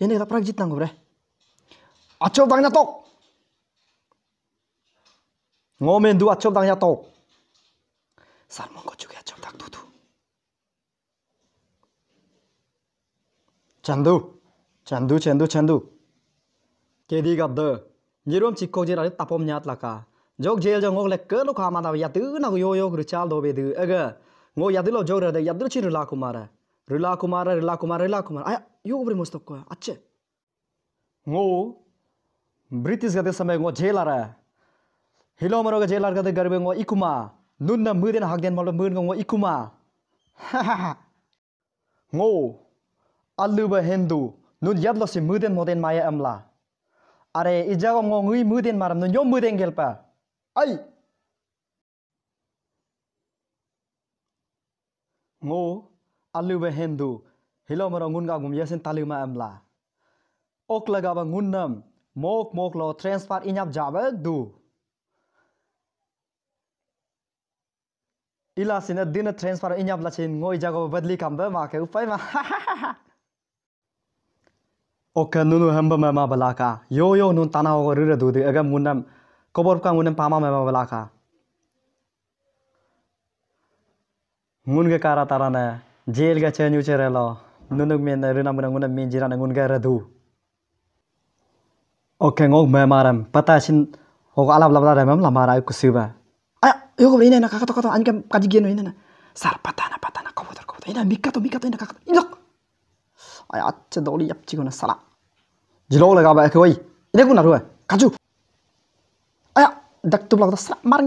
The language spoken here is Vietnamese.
yene kita prak jit nang bre acho dang nya tok ngomen du acho dang nya tok sar mong ko chu acho dak tu tu chandu chandu chandu chandu kedi gab de nyirom chikko jira ri tapom nyat laka jog jail jong ngok le ke lu kha ma da ya tu na yo yo kru chal do be du aga ngo ya tu lo jog ra da ya tu chi ru la kumara Rilaku aku marah, rela aku marah, rela aku marah. Ayah, yuk beri mustok kau. Ache. Ngo, British gadis sama ngo jailer. Eh. Hilang mereka jailer gadis garbe ngo ikuma. Nunna muden hak den malu muden ngo ikuma. Hahaha. ngo, alu bah Hindu. Nun yadlo si muden muden maya amla. Are, ijaga ngo ngui muden maram nun yom muden gelpa. Ay. Ngo, alu ve hendu hilo maro ngun ga gum yesen talu ma amla ok laga ba ngun nam mok mok lo transfer inyap jabe du ila sina din transfer inyap la chin ngoi jago badli kambe ma ke upai ma ok nunu hamba ma ma balaka yo yo nun tana ho ru du de aga munam kobor ka munam pama ma ma balaka ngun ke kara tara tarana jelga chenyu cherelo nunuk min eh, rina munang unam min jiran ngun ga radu oke ngok me maram pata sin ok alap lap lara mem lamara ku siba a yogo ina na kakato kato anke kaji geno ina na sar patana patana kobotar ina mikato mikato ina kakato ilok ay atche doli yap chigona sala jilog laga ba ke oi ina kaju ay dak tu blog da sala marang